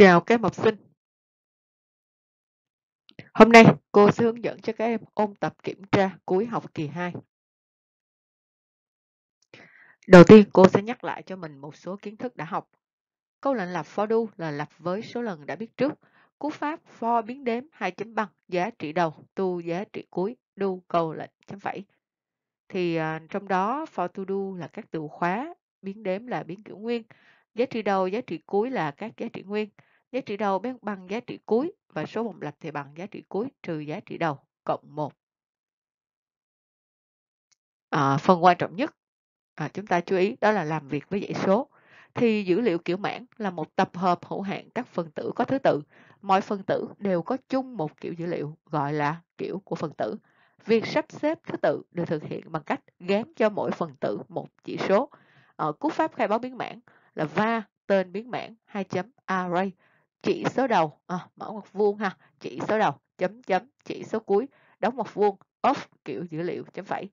Chào các em học sinh. Hôm nay cô sẽ hướng dẫn cho các em ôn tập kiểm tra cuối học kỳ 2. Đầu tiên cô sẽ nhắc lại cho mình một số kiến thức đã học. Câu lệnh lập for do là lập với số lần đã biết trước. Cú pháp for biến đếm hai chấm bằng giá trị đầu, tu giá trị cuối, do câu lệnh chấm phẩy. Thì à, trong đó for to do là các từ khóa, biến đếm là biến kiểu nguyên, giá trị đầu giá trị cuối là các giá trị nguyên Giá trị đầu bằng giá trị cuối và số vòng lặp thì bằng giá trị cuối trừ giá trị đầu cộng 1. À, phần quan trọng nhất à, chúng ta chú ý đó là làm việc với dãy số. Thì dữ liệu kiểu mảng là một tập hợp hữu hạn các phần tử có thứ tự. Mọi phần tử đều có chung một kiểu dữ liệu gọi là kiểu của phần tử. Việc sắp xếp thứ tự được thực hiện bằng cách gán cho mỗi phần tử một chỉ số. Ở ờ, cú pháp khai báo biến mảng là va tên biến mảng 2 chấm array chỉ số đầu à, mở ngoặc vuông ha chỉ số đầu chấm chấm chỉ số cuối đóng ngoặc vuông of kiểu dữ liệu chấm phẩy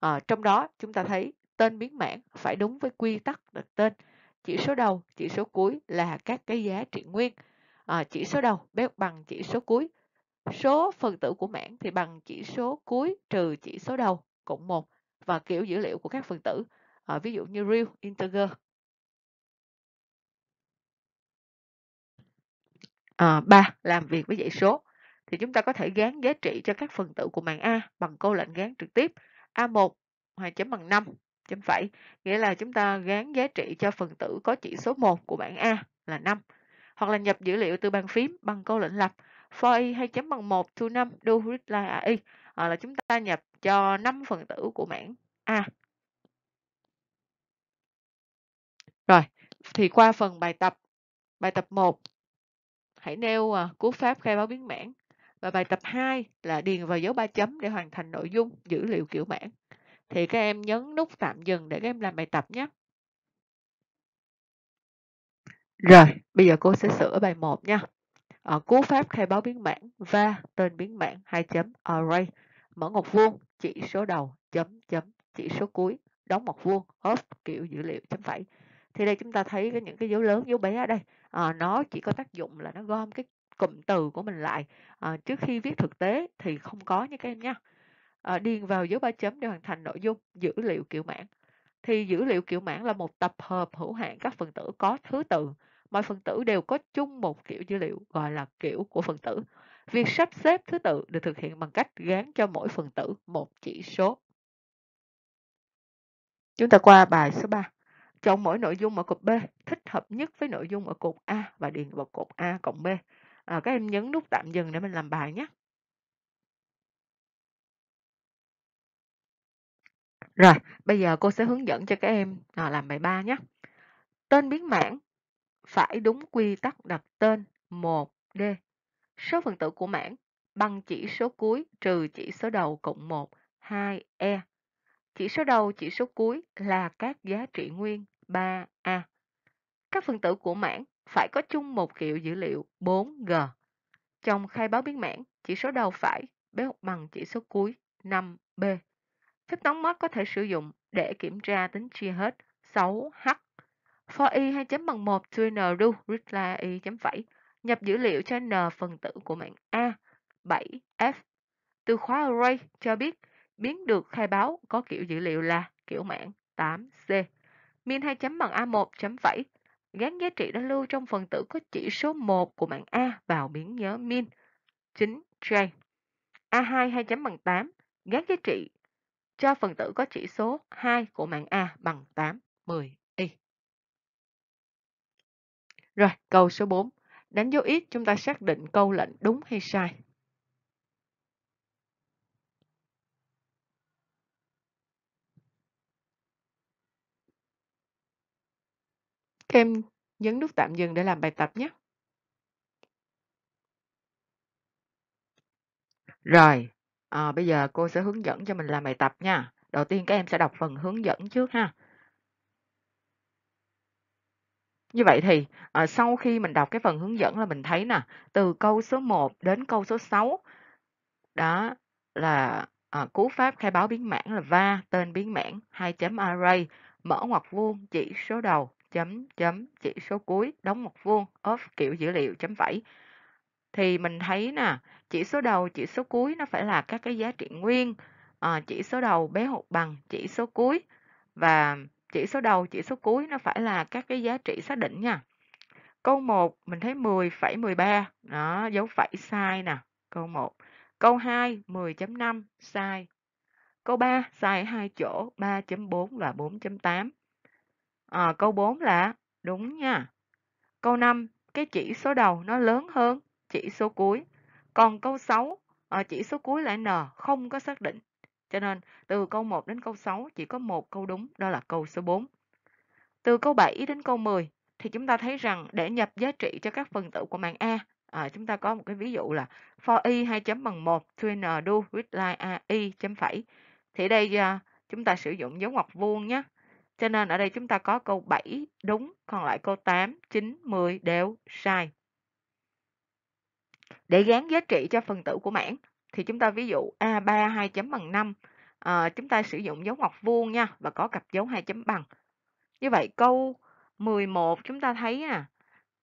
à, trong đó chúng ta thấy tên biến mảng phải đúng với quy tắc đặt tên chỉ số đầu chỉ số cuối là các cái giá trị nguyên à, chỉ số đầu béo bằng chỉ số cuối số phần tử của mảng thì bằng chỉ số cuối trừ chỉ số đầu cộng một và kiểu dữ liệu của các phần tử à, ví dụ như real integer À, Làm việc với dãy số. Thì chúng ta có thể gán giá trị cho các phần tử của mạng A bằng câu lệnh gán trực tiếp. A1 hoàn chấm bằng 5 chấm phẩy. Nghĩa là chúng ta gán giá trị cho phần tử có chỉ số 1 của bảng A là 5. Hoặc là nhập dữ liệu từ bàn phím bằng câu lệnh lập for i 2 chấm bằng 1 to 5 do reply i À, là chúng ta nhập cho 5 phần tử của mảng A. Rồi, thì qua phần bài tập. Bài tập 1 Hãy nêu ờ, cú pháp khai báo biến mảng. Và bài tập 2 là điền vào dấu ba chấm để hoàn thành nội dung dữ liệu kiểu mảng. Thì các em nhấn nút tạm dừng để các em làm bài tập nhé. Rồi, bây giờ cô sẽ sửa bài 1 nha. Ở ờ, cú pháp khai báo biến mảng và tên biến mảng 2 chấm array mở ngoặc vuông chỉ số đầu chấm chấm chỉ số cuối đóng ngoặc vuông off kiểu dữ liệu chấm phẩy thì đây chúng ta thấy những cái dấu lớn dấu bé ở đây à, nó chỉ có tác dụng là nó gom cái cụm từ của mình lại à, trước khi viết thực tế thì không có nha các em nha à, điền vào dấu ba chấm để hoàn thành nội dung dữ liệu kiểu mảng thì dữ liệu kiểu mảng là một tập hợp hữu hạn các phần tử có thứ tự mọi phần tử đều có chung một kiểu dữ liệu gọi là kiểu của phần tử việc sắp xếp thứ tự được thực hiện bằng cách gán cho mỗi phần tử một chỉ số chúng ta qua bài số 3 Chọn mỗi nội dung ở cột B thích hợp nhất với nội dung ở cột A và điền vào cột A cộng B. À, các em nhấn nút tạm dừng để mình làm bài nhé. Rồi, bây giờ cô sẽ hướng dẫn cho các em à, làm bài 3 nhé. Tên biến mảng phải đúng quy tắc đặt tên 1D. Số phần tử của mảng bằng chỉ số cuối trừ chỉ số đầu cộng 1, 2E. Chỉ số đầu, chỉ số cuối là các giá trị nguyên 3a. Các phần tử của mảng phải có chung một kiểu dữ liệu 4G. Trong khai báo biến mảng, chỉ số đầu phải bằng chỉ số cuối 5B. Phép toán mất có thể sử dụng để kiểm tra tính chia hết 6H. For i 2 chấm bằng 1 to n ru la i chấm phẩy nhập dữ liệu cho n phần tử của mạng A 7F. Từ khóa array cho biết biến được khai báo có kiểu dữ liệu là kiểu mạng 8C min 2 chấm bằng a 1 chấm phẩy gắn giá trị đã lưu trong phần tử có chỉ số 1 của mạng a vào biến nhớ min 9j a2 2 chấm bằng 8 gắn giá trị cho phần tử có chỉ số 2 của mạng a bằng 8 10 y rồi câu số 4 đánh dấu ít chúng ta xác định câu lệnh đúng hay sai em nhấn nút tạm dừng để làm bài tập nhé. Rồi, à, bây giờ cô sẽ hướng dẫn cho mình làm bài tập nha. Đầu tiên các em sẽ đọc phần hướng dẫn trước ha. Như vậy thì à, sau khi mình đọc cái phần hướng dẫn là mình thấy nè, từ câu số 1 đến câu số 6 đó là à, cú pháp khai báo biến mảng là va, tên biến mảng, 2 chấm array, mở ngoặc vuông, chỉ số đầu chấm chấm chỉ số cuối đóng một vuông of kiểu dữ liệu chấm phẩy thì mình thấy nè chỉ số đầu chỉ số cuối nó phải là các cái giá trị nguyên à, chỉ số đầu bé hột bằng chỉ số cuối và chỉ số đầu chỉ số cuối nó phải là các cái giá trị xác định nha câu 1 mình thấy 10,13 đó dấu phẩy sai nè câu 1 câu 2 10.5 sai câu 3 sai hai chỗ 3.4 và 4.8 À, câu 4 là đúng nha. Câu 5, cái chỉ số đầu nó lớn hơn chỉ số cuối. Còn câu 6, à, ờ, chỉ số cuối là n, không có xác định. Cho nên từ câu 1 đến câu 6 chỉ có một câu đúng, đó là câu số 4. Từ câu 7 đến câu 10 thì chúng ta thấy rằng để nhập giá trị cho các phần tử của mạng A, à, chúng ta có một cái ví dụ là for i 2 chấm bằng 1 to n do with line a i chấm phẩy. Thì đây à, chúng ta sử dụng dấu ngoặc vuông nhé. Cho nên ở đây chúng ta có câu 7 đúng, còn lại câu 8, 9, 10 đều sai. Để gán giá trị cho phần tử của mảng thì chúng ta ví dụ A3 2 chấm bằng 5, à, ờ, chúng ta sử dụng dấu ngoặc vuông nha và có cặp dấu 2 chấm bằng. Như vậy câu 11 chúng ta thấy à,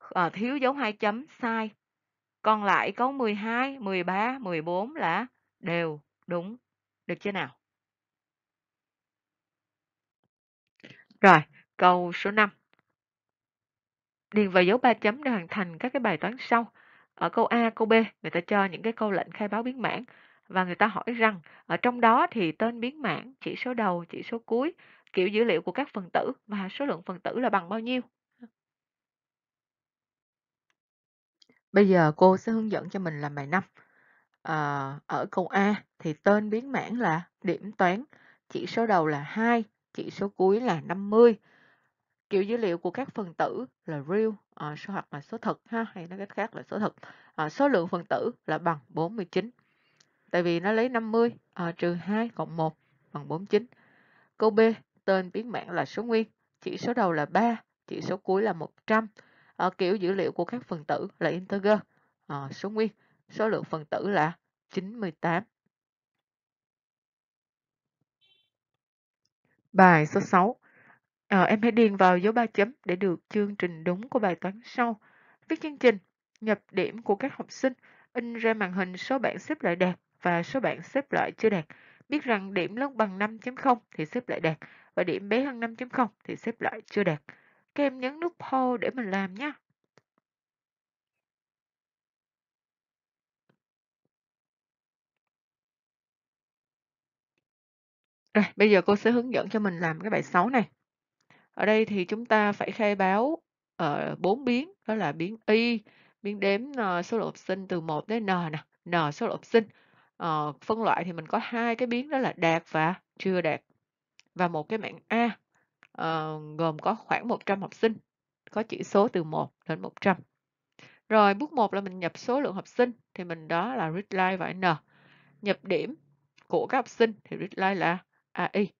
à thiếu dấu 2 chấm sai. Còn lại câu 12, 13, 14 là đều đúng. Được chưa nào? Rồi, câu số 5. Điền vào dấu ba chấm để hoàn thành các cái bài toán sau. Ở câu A, câu B, người ta cho những cái câu lệnh khai báo biến mảng và người ta hỏi rằng ở trong đó thì tên biến mảng, chỉ số đầu, chỉ số cuối, kiểu dữ liệu của các phần tử và số lượng phần tử là bằng bao nhiêu. Bây giờ cô sẽ hướng dẫn cho mình làm bài 5. À, ờ, ở câu A thì tên biến mảng là điểm toán, chỉ số đầu là 2, chỉ số cuối là 50 kiểu dữ liệu của các phần tử là real à, số hoặc là số thật ha hay nói cách khác là số thật à, ờ, số lượng phần tử là bằng 49 tại vì nó lấy 50 à, ờ, trừ 2 cộng 1 bằng 49 câu B tên biến mạng là số nguyên chỉ số đầu là 3 chỉ số cuối là 100 à, kiểu dữ liệu của các phần tử là integer à, số nguyên số lượng phần tử là 98 Bài số 6. À, ờ, em hãy điền vào dấu ba chấm để được chương trình đúng của bài toán sau. Viết chương trình, nhập điểm của các học sinh, in ra màn hình số bạn xếp loại đạt và số bạn xếp loại chưa đạt. Biết rằng điểm lớn bằng 5.0 thì xếp loại đạt và điểm bé hơn 5.0 thì xếp loại chưa đạt. Các em nhấn nút pause để mình làm nhé. Rồi, bây giờ cô sẽ hướng dẫn cho mình làm cái bài 6 này. Ở đây thì chúng ta phải khai báo ở ờ, 4 biến, đó là biến y, biến đếm ờ, số lượng học sinh từ 1 đến n nè, n số lượng học sinh. Ờ, phân loại thì mình có hai cái biến đó là đạt và chưa đạt. Và một cái mạng A ờ, gồm có khoảng 100 học sinh, có chỉ số từ 1 đến 100. Rồi bước 1 là mình nhập số lượng học sinh thì mình đó là readline và n. Nhập điểm của các học sinh thì readline là AI. À,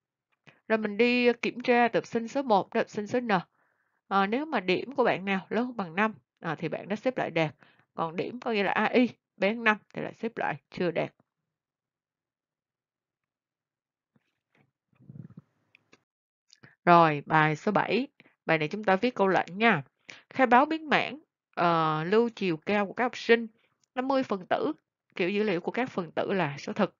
Rồi mình đi ờ, kiểm tra tập sinh số 1, tập sinh số N. À, nếu mà điểm của bạn nào lớn bằng 5 à, ờ, thì bạn đã xếp lại đạt. Còn điểm có nghĩa là AI bé hơn 5 thì lại xếp lại chưa đạt. Rồi, bài số 7. Bài này chúng ta viết câu lệnh nha. Khai báo biến mảng uh, lưu chiều cao của các học sinh 50 phần tử. Kiểu dữ liệu của các phần tử là số thực.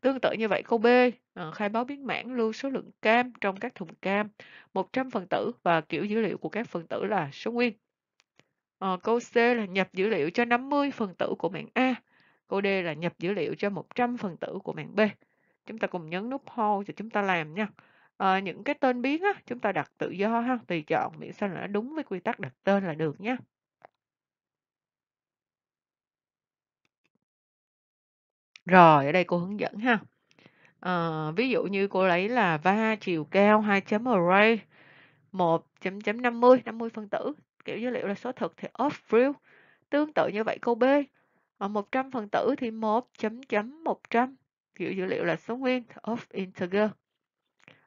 Tương tự như vậy câu B, ờ, khai báo biến mảng lưu số lượng cam trong các thùng cam, 100 phần tử và kiểu dữ liệu của các phần tử là số nguyên. Ờ, câu C là nhập dữ liệu cho 50 phần tử của mạng A. Câu D là nhập dữ liệu cho 100 phần tử của mạng B. Chúng ta cùng nhấn nút Hold để chúng ta làm nha. À, những cái tên biến á, chúng ta đặt tự do ha, tùy chọn miễn sao là nó đúng với quy tắc đặt tên là được nha. Rồi, ở đây cô hướng dẫn ha. Ờ, ví dụ như cô lấy là va chiều cao 2 chấm array 1 chấm chấm 50, 50 phân tử, kiểu dữ liệu là số thực thì off real. Tương tự như vậy câu B, ở 100 phân tử thì 1 chấm chấm 100, kiểu dữ liệu là số nguyên off integer.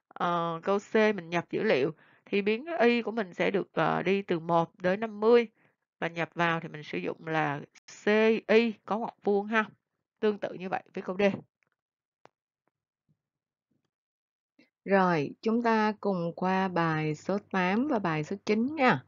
Ờ, câu C mình nhập dữ liệu thì biến y của mình sẽ được uh, đi từ 1 đến 50 và nhập vào thì mình sử dụng là CI có ngoặc vuông ha. Tương tự như vậy với câu D. Rồi, chúng ta cùng qua bài số 8 và bài số 9 nha.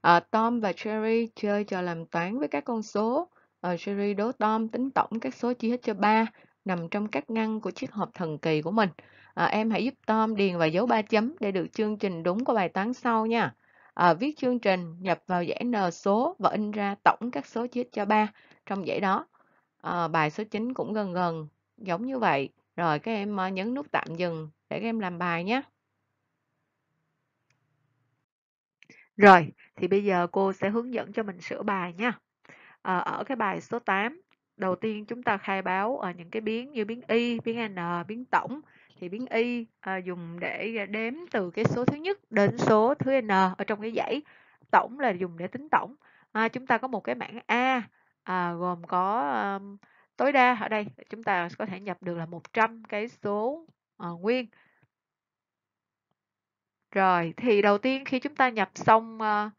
À, Tom và Cherry chơi trò làm toán với các con số. À, ờ, Cherry đố Tom tính tổng các số chia hết cho 3 nằm trong các ngăn của chiếc hộp thần kỳ của mình. À, em hãy giúp Tom điền vào dấu 3 chấm để được chương trình đúng của bài toán sau nha. À, viết chương trình, nhập vào dãy n số và in ra tổng các số chia hết cho 3 trong dãy đó. Ờ, bài số 9 cũng gần gần, giống như vậy. Rồi các em ờ, nhấn nút tạm dừng để các em làm bài nhé. Rồi, thì bây giờ cô sẽ hướng dẫn cho mình sửa bài nha. À, ở cái bài số 8, đầu tiên chúng ta khai báo ở ờ, những cái biến như biến y, biến n, biến tổng. Thì biến y à, dùng để đếm từ cái số thứ nhất đến số thứ n ở trong cái dãy. Tổng là dùng để tính tổng. À, chúng ta có một cái mảng A À, gồm có, a, tối đa ở đây chúng ta có thể nhập được là 100 cái số, ờ, nguyên. Rồi, thì đầu tiên khi chúng ta nhập xong, a, ờ,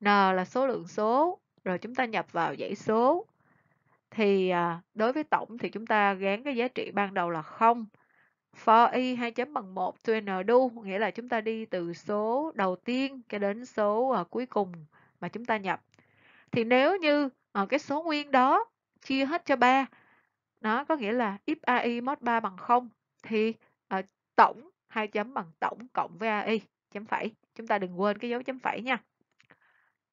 n là số lượng số, rồi chúng ta nhập vào dãy số, thì, à, đối với tổng thì chúng ta gán cái giá trị ban đầu là 0. For y 2 chấm bằng 1 to n do, nghĩa là chúng ta đi từ số đầu tiên cho đến số, à, cuối cùng mà chúng ta nhập. Thì nếu như à, cái số nguyên đó chia hết cho 3. Nó có nghĩa là if AI mod 3 bằng 0 thì à, tổng 2 chấm bằng tổng cộng với AI chấm phẩy. Chúng ta đừng quên cái dấu chấm phẩy nha.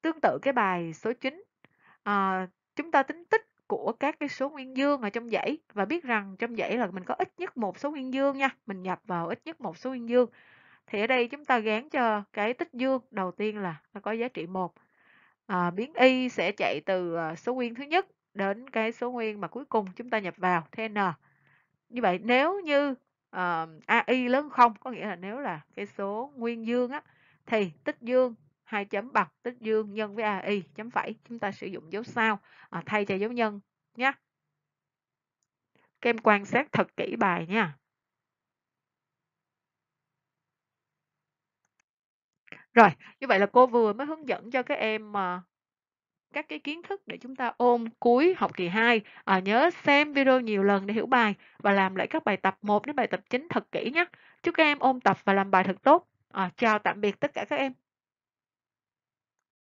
Tương tự cái bài số 9, à, ờ, chúng ta tính tích của các cái số nguyên dương ở trong dãy và biết rằng trong dãy là mình có ít nhất một số nguyên dương nha. Mình nhập vào ít nhất một số nguyên dương. Thì ở đây chúng ta gán cho cái tích dương đầu tiên là nó có giá trị 1 Ờ, biến y sẽ chạy từ, ờ, số nguyên thứ nhất đến cái số nguyên mà cuối cùng chúng ta nhập vào, thế n. Như vậy nếu như, ờ, AI lớn không có nghĩa là nếu là cái số nguyên dương á, thì tích dương, hai chấm bằng tích dương nhân với AI chấm phẩy, chúng ta sử dụng dấu sao, ờ, thay cho dấu nhân nhé. Các em quan sát thật kỹ bài nha. Rồi, như vậy là cô vừa mới hướng dẫn cho các em mà ờ, các cái kiến thức để chúng ta ôn cuối học kỳ 2. À, nhớ xem video nhiều lần để hiểu bài và làm lại các bài tập 1 đến bài tập 9 thật kỹ nhé. Chúc các em ôn tập và làm bài thật tốt. À, chào tạm biệt tất cả các em.